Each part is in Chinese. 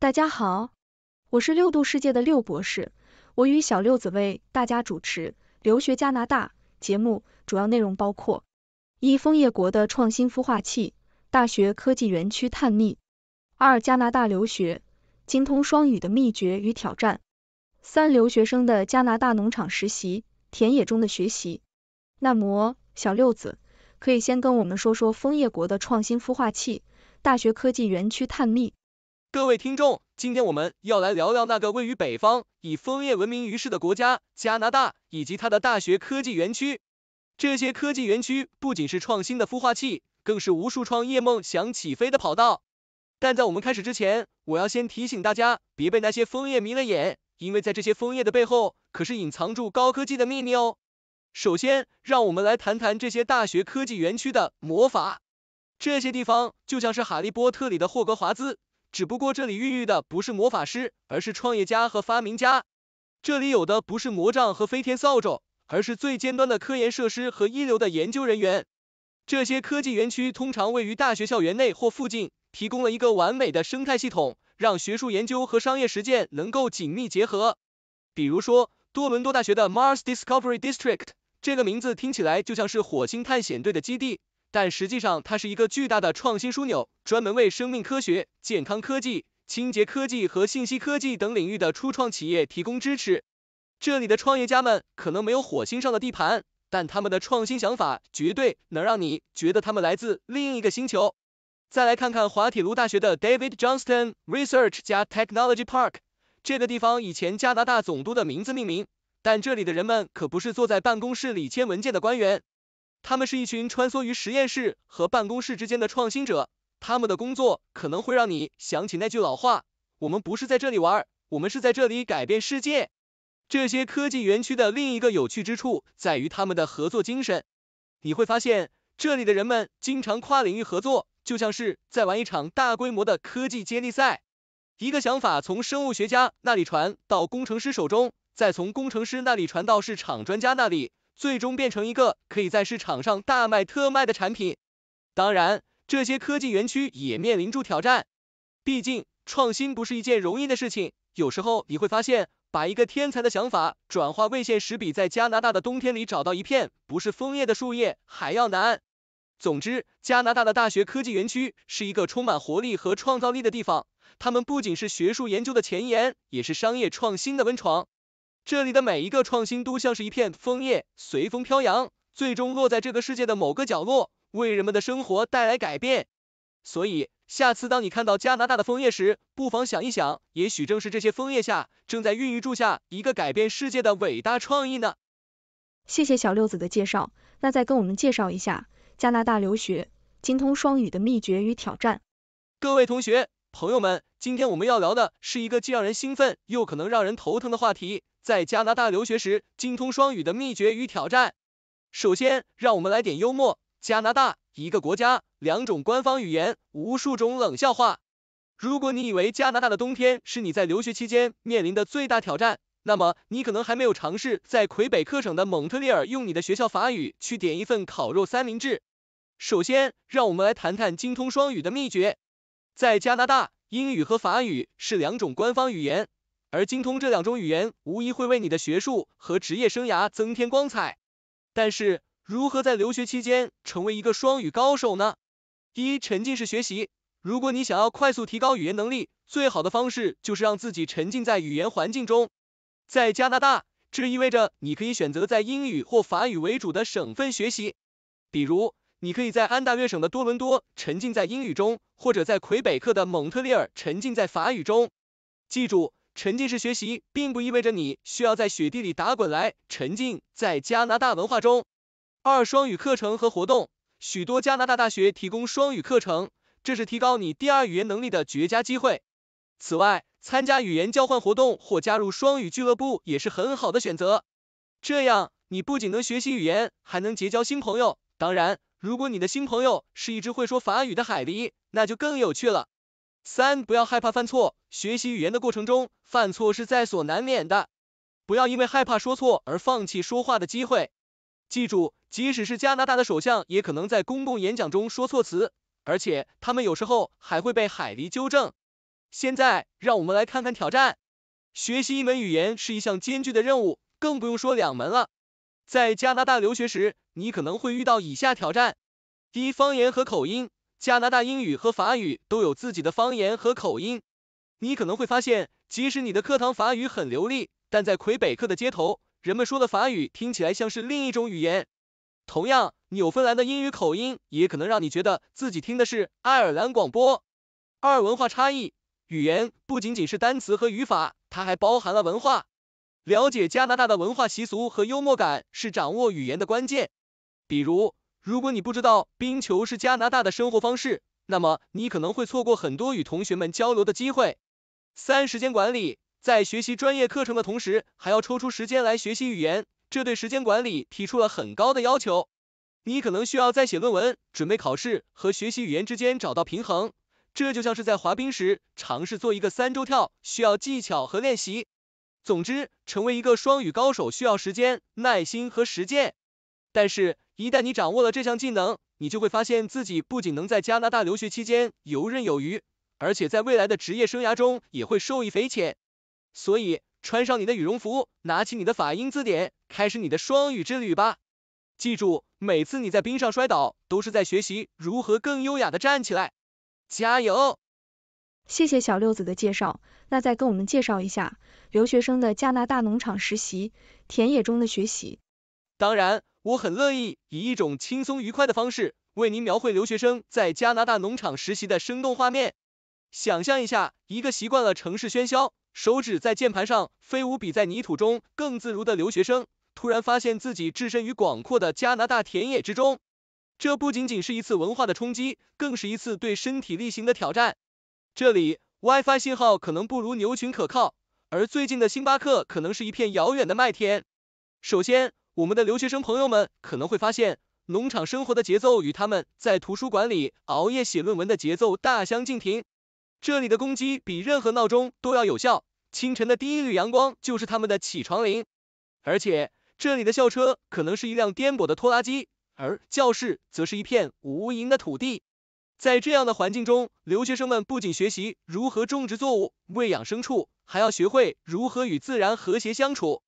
大家好，我是六度世界的六博士，我与小六子为大家主持《留学加拿大》节目，主要内容包括：一、枫叶国的创新孵化器、大学科技园区探秘；二、加拿大留学、精通双语的秘诀与挑战；三、留学生的加拿大农场实习、田野中的学习。那么，小六子可以先跟我们说说枫叶国的创新孵化器、大学科技园区探秘。各位听众，今天我们要来聊聊那个位于北方、以枫叶闻名于世的国家——加拿大，以及它的大学科技园区。这些科技园区不仅是创新的孵化器，更是无数创业梦想起飞的跑道。但在我们开始之前，我要先提醒大家，别被那些枫叶迷了眼，因为在这些枫叶的背后，可是隐藏住高科技的秘密哦。首先，让我们来谈谈这些大学科技园区的魔法。这些地方就像是哈利波特里的霍格华兹。只不过这里孕育的不是魔法师，而是创业家和发明家。这里有的不是魔杖和飞天扫帚，而是最尖端的科研设施和一流的研究人员。这些科技园区通常位于大学校园内或附近，提供了一个完美的生态系统，让学术研究和商业实践能够紧密结合。比如说，多伦多大学的 Mars Discovery District，这个名字听起来就像是火星探险队的基地。但实际上，它是一个巨大的创新枢纽，专门为生命科学、健康科技、清洁科技和信息科技等领域的初创企业提供支持。这里的创业家们可能没有火星上的地盘，但他们的创新想法绝对能让你觉得他们来自另一个星球。再来看看滑铁卢大学的 David Johnston Research 加 Technology Park，这个地方以前加拿大总督的名字命名，但这里的人们可不是坐在办公室里签文件的官员。他们是一群穿梭于实验室和办公室之间的创新者，他们的工作可能会让你想起那句老话：我们不是在这里玩，我们是在这里改变世界。这些科技园区的另一个有趣之处在于他们的合作精神。你会发现，这里的人们经常跨领域合作，就像是在玩一场大规模的科技接力赛。一个想法从生物学家那里传到工程师手中，再从工程师那里传到市场专家那里。最终变成一个可以在市场上大卖特卖的产品。当然，这些科技园区也面临住挑战，毕竟创新不是一件容易的事情。有时候你会发现，把一个天才的想法转化为现实，比在加拿大的冬天里找到一片不是枫叶的树叶还要难。总之，加拿大的大学科技园区是一个充满活力和创造力的地方，它们不仅是学术研究的前沿，也是商业创新的温床。这里的每一个创新都像是一片枫叶，随风飘扬，最终落在这个世界的某个角落，为人们的生活带来改变。所以，下次当你看到加拿大的枫叶时，不妨想一想，也许正是这些枫叶下，正在孕育住下一个改变世界的伟大创意呢。谢谢小六子的介绍，那再跟我们介绍一下加拿大留学，精通双语的秘诀与挑战。各位同学、朋友们，今天我们要聊的是一个既让人兴奋又可能让人头疼的话题。在加拿大留学时精通双语的秘诀与挑战。首先，让我们来点幽默。加拿大一个国家，两种官方语言，无数种冷笑话。如果你以为加拿大的冬天是你在留学期间面临的最大挑战，那么你可能还没有尝试在魁北克省的蒙特利尔用你的学校法语去点一份烤肉三明治。首先，让我们来谈谈精通双语的秘诀。在加拿大，英语和法语是两种官方语言。而精通这两种语言无疑会为你的学术和职业生涯增添光彩。但是，如何在留学期间成为一个双语高手呢？一、沉浸式学习。如果你想要快速提高语言能力，最好的方式就是让自己沉浸在语言环境中。在加拿大，这意味着你可以选择在英语或法语为主的省份学习。比如，你可以在安大略省的多伦多沉浸在英语中，或者在魁北克的蒙特利尔沉浸在法语中。记住。沉浸式学习并不意味着你需要在雪地里打滚来沉浸。在加拿大文化中，二双语课程和活动，许多加拿大大学提供双语课程，这是提高你第二语言能力的绝佳机会。此外，参加语言交换活动或加入双语俱乐部也是很好的选择。这样，你不仅能学习语言，还能结交新朋友。当然，如果你的新朋友是一只会说法语的海狸，那就更有趣了。三、不要害怕犯错。学习语言的过程中，犯错是在所难免的。不要因为害怕说错而放弃说话的机会。记住，即使是加拿大的首相也可能在公共演讲中说错词，而且他们有时候还会被海狸纠正。现在，让我们来看看挑战。学习一门语言是一项艰巨的任务，更不用说两门了。在加拿大留学时，你可能会遇到以下挑战：第一，方言和口音。加拿大英语和法语都有自己的方言和口音，你可能会发现，即使你的课堂法语很流利，但在魁北克的街头，人们说的法语听起来像是另一种语言。同样，纽芬兰的英语口音也可能让你觉得自己听的是爱尔兰广播。二文化差异，语言不仅仅是单词和语法，它还包含了文化。了解加拿大的文化习俗和幽默感是掌握语言的关键，比如。如果你不知道冰球是加拿大的生活方式，那么你可能会错过很多与同学们交流的机会。三、时间管理，在学习专业课程的同时，还要抽出时间来学习语言，这对时间管理提出了很高的要求。你可能需要在写论文、准备考试和学习语言之间找到平衡，这就像是在滑冰时尝试做一个三周跳，需要技巧和练习。总之，成为一个双语高手需要时间、耐心和实践。但是，一旦你掌握了这项技能，你就会发现自己不仅能在加拿大留学期间游刃有余，而且在未来的职业生涯中也会受益匪浅。所以，穿上你的羽绒服，拿起你的法英字典，开始你的双语之旅吧！记住，每次你在冰上摔倒，都是在学习如何更优雅的站起来。加油！谢谢小六子的介绍，那再跟我们介绍一下留学生的加拿大农场实习，田野中的学习。当然，我很乐意以一种轻松愉快的方式为您描绘留学生在加拿大农场实习的生动画面。想象一下，一个习惯了城市喧嚣、手指在键盘上飞舞比在泥土中更自如的留学生，突然发现自己置身于广阔的加拿大田野之中。这不仅仅是一次文化的冲击，更是一次对身体力行的挑战。这里，WiFi 信号可能不如牛群可靠，而最近的星巴克可能是一片遥远的麦田。首先，我们的留学生朋友们可能会发现，农场生活的节奏与他们在图书馆里熬夜写论文的节奏大相径庭。这里的公鸡比任何闹钟都要有效，清晨的第一缕阳光就是他们的起床铃。而且，这里的校车可能是一辆颠簸的拖拉机，而教室则是一片无垠的土地。在这样的环境中，留学生们不仅学习如何种植作物、喂养牲畜，还要学会如何与自然和谐相处。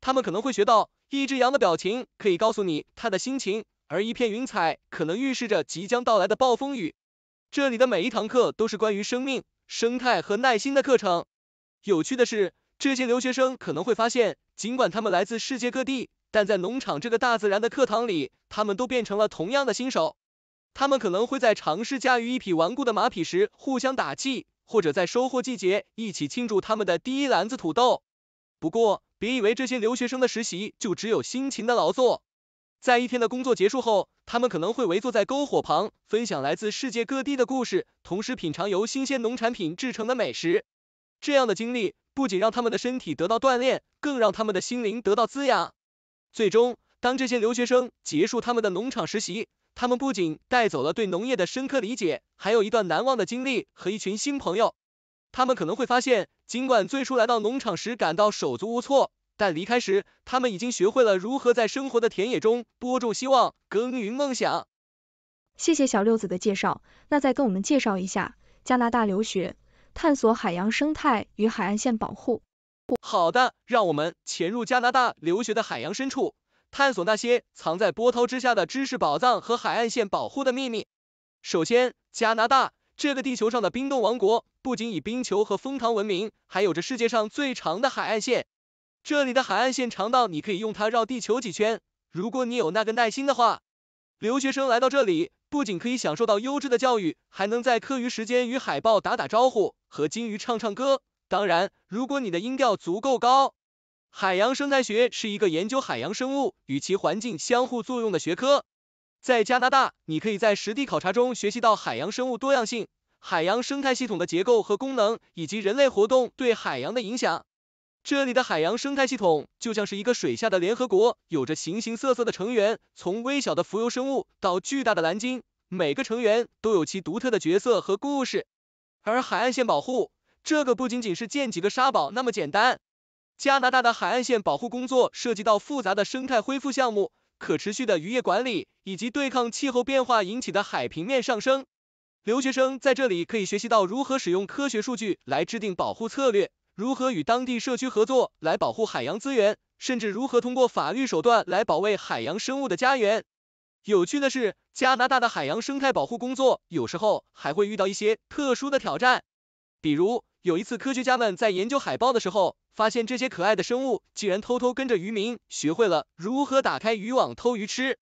他们可能会学到。一只羊的表情可以告诉你他的心情，而一片云彩可能预示着即将到来的暴风雨。这里的每一堂课都是关于生命、生态和耐心的课程。有趣的是，这些留学生可能会发现，尽管他们来自世界各地，但在农场这个大自然的课堂里，他们都变成了同样的新手。他们可能会在尝试驾驭一匹顽固的马匹时互相打气，或者在收获季节一起庆祝他们的第一篮子土豆。不过，别以为这些留学生的实习就只有辛勤的劳作，在一天的工作结束后，他们可能会围坐在篝火旁，分享来自世界各地的故事，同时品尝由新鲜农产品制成的美食。这样的经历不仅让他们的身体得到锻炼，更让他们的心灵得到滋养。最终，当这些留学生结束他们的农场实习，他们不仅带走了对农业的深刻理解，还有一段难忘的经历和一群新朋友。他们可能会发现，尽管最初来到农场时感到手足无措，但离开时，他们已经学会了如何在生活的田野中播种希望，耕耘梦想。谢谢小六子的介绍，那再跟我们介绍一下加拿大留学，探索海洋生态与海岸线保护。好的，让我们潜入加拿大留学的海洋深处，探索那些藏在波涛之下的知识宝藏和海岸线保护的秘密。首先，加拿大。这个地球上的冰冻王国不仅以冰球和封糖闻名，还有着世界上最长的海岸线。这里的海岸线长到你可以用它绕地球几圈，如果你有那个耐心的话。留学生来到这里，不仅可以享受到优质的教育，还能在课余时间与海豹打打招呼，和鲸鱼唱唱歌。当然，如果你的音调足够高。海洋生态学是一个研究海洋生物与其环境相互作用的学科。在加拿大，你可以在实地考察中学习到海洋生物多样性、海洋生态系统的结构和功能，以及人类活动对海洋的影响。这里的海洋生态系统就像是一个水下的联合国，有着形形色色的成员，从微小的浮游生物到巨大的蓝鲸，每个成员都有其独特的角色和故事。而海岸线保护，这个不仅仅是建几个沙堡那么简单。加拿大的海岸线保护工作涉及到复杂的生态恢复项目。可持续的渔业管理，以及对抗气候变化引起的海平面上升。留学生在这里可以学习到如何使用科学数据来制定保护策略，如何与当地社区合作来保护海洋资源，甚至如何通过法律手段来保卫海洋生物的家园。有趣的是，加拿大的海洋生态保护工作有时候还会遇到一些特殊的挑战，比如。有一次，科学家们在研究海豹的时候，发现这些可爱的生物竟然偷偷跟着渔民，学会了如何打开渔网偷鱼吃。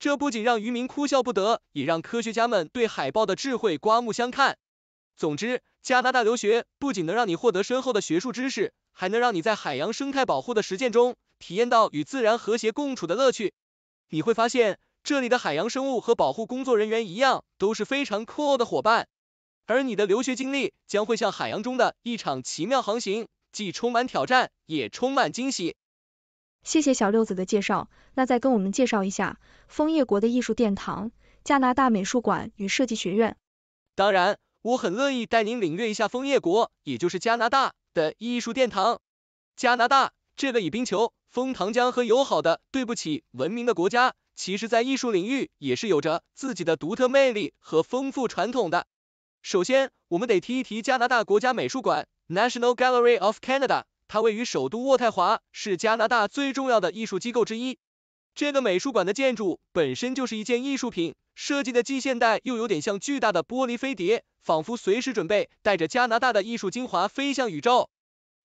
这不仅让渔民哭笑不得，也让科学家们对海豹的智慧刮目相看。总之，加拿大留学不仅能让你获得深厚的学术知识，还能让你在海洋生态保护的实践中，体验到与自然和谐共处的乐趣。你会发现，这里的海洋生物和保护工作人员一样，都是非常 cool 的伙伴。而你的留学经历将会像海洋中的一场奇妙航行，既充满挑战，也充满惊喜。谢谢小六子的介绍，那再跟我们介绍一下枫叶国的艺术殿堂——加拿大美术馆与设计学院。当然，我很乐意带您领略一下枫叶国，也就是加拿大的艺术殿堂。加拿大这个以冰球、枫糖浆和友好的“对不起”闻名的国家，其实在艺术领域也是有着自己的独特魅力和丰富传统的。首先，我们得提一提加拿大国家美术馆 National Gallery of Canada，它位于首都渥太华，是加拿大最重要的艺术机构之一。这个美术馆的建筑本身就是一件艺术品，设计的既现代又有点像巨大的玻璃飞碟，仿佛随时准备带着加拿大的艺术精华飞向宇宙。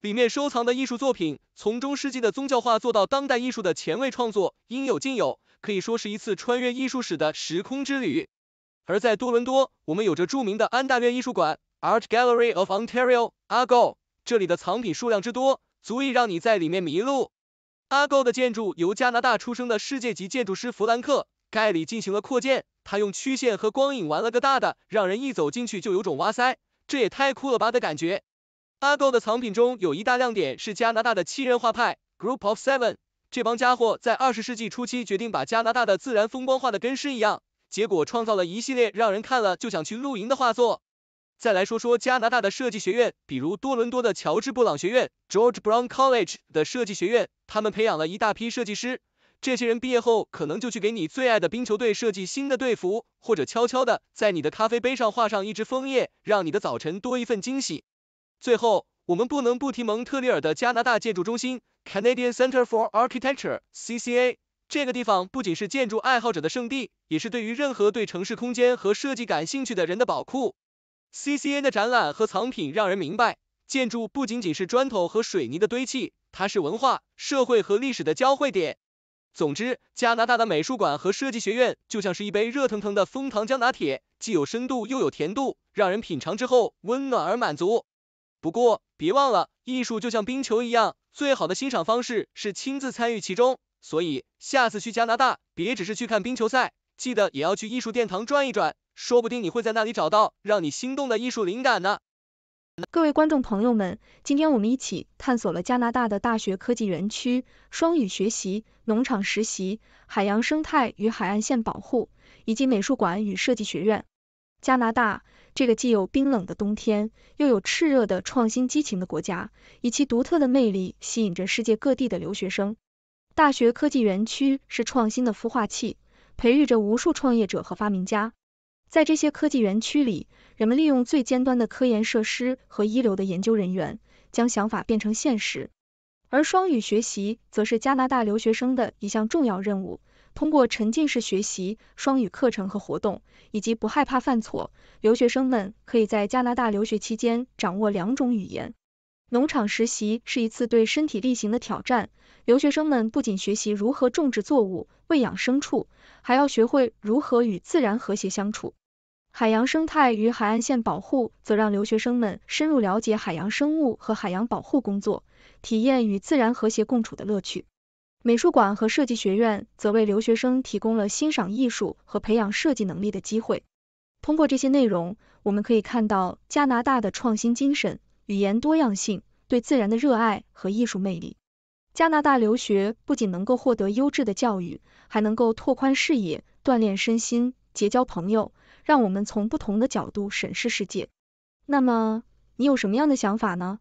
里面收藏的艺术作品，从中世纪的宗教画做到当代艺术的前卫创作，应有尽有，可以说是一次穿越艺术史的时空之旅。而在多伦多，我们有着著名的安大略艺术馆 Art Gallery of Ontario，AGO。这里的藏品数量之多，足以让你在里面迷路。AGO 的建筑由加拿大出生的世界级建筑师弗兰克盖里进行了扩建，他用曲线和光影玩了个大的，让人一走进去就有种哇塞，这也太酷了吧的感觉。AGO 的藏品中有一大亮点是加拿大的七人画派 Group of Seven，这帮家伙在二十世纪初期决定把加拿大的自然风光画的跟诗一样。结果创造了一系列让人看了就想去露营的画作。再来说说加拿大的设计学院，比如多伦多的乔治布朗学院 （George Brown College） 的设计学院，他们培养了一大批设计师。这些人毕业后，可能就去给你最爱的冰球队设计新的队服，或者悄悄的在你的咖啡杯上画上一只枫叶，让你的早晨多一份惊喜。最后，我们不能不提蒙特利尔的加拿大建筑中心 （Canadian Center for Architecture，CCA）。这个地方不仅是建筑爱好者的圣地，也是对于任何对城市空间和设计感兴趣的人的宝库。CCA 的展览和藏品让人明白，建筑不仅仅是砖头和水泥的堆砌，它是文化、社会和历史的交汇点。总之，加拿大的美术馆和设计学院就像是一杯热腾腾的枫糖浆拿铁，既有深度又有甜度，让人品尝之后温暖而满足。不过，别忘了，艺术就像冰球一样，最好的欣赏方式是亲自参与其中。所以下次去加拿大，别只是去看冰球赛，记得也要去艺术殿堂转一转，说不定你会在那里找到让你心动的艺术灵感呢。各位观众朋友们，今天我们一起探索了加拿大的大学科技园区、双语学习、农场实习、海洋生态与海岸线保护，以及美术馆与设计学院。加拿大这个既有冰冷的冬天，又有炽热的创新激情的国家，以其独特的魅力吸引着世界各地的留学生。大学科技园区是创新的孵化器，培育着无数创业者和发明家。在这些科技园区里，人们利用最尖端的科研设施和一流的研究人员，将想法变成现实。而双语学习则是加拿大留学生的一项重要任务。通过沉浸式学习、双语课程和活动，以及不害怕犯错，留学生们可以在加拿大留学期间掌握两种语言。农场实习是一次对身体力行的挑战，留学生们不仅学习如何种植作物、喂养牲畜，还要学会如何与自然和谐相处。海洋生态与海岸线保护则让留学生们深入了解海洋生物和海洋保护工作，体验与自然和谐共处的乐趣。美术馆和设计学院则为留学生提供了欣赏艺术和培养设计能力的机会。通过这些内容，我们可以看到加拿大的创新精神。语言多样性、对自然的热爱和艺术魅力。加拿大留学不仅能够获得优质的教育，还能够拓宽视野、锻炼身心、结交朋友，让我们从不同的角度审视世界。那么，你有什么样的想法呢？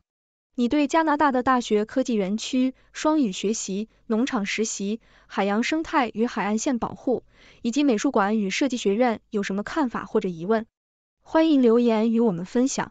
你对加拿大的大学科技园区、双语学习、农场实习、海洋生态与海岸线保护，以及美术馆与设计学院有什么看法或者疑问？欢迎留言与我们分享。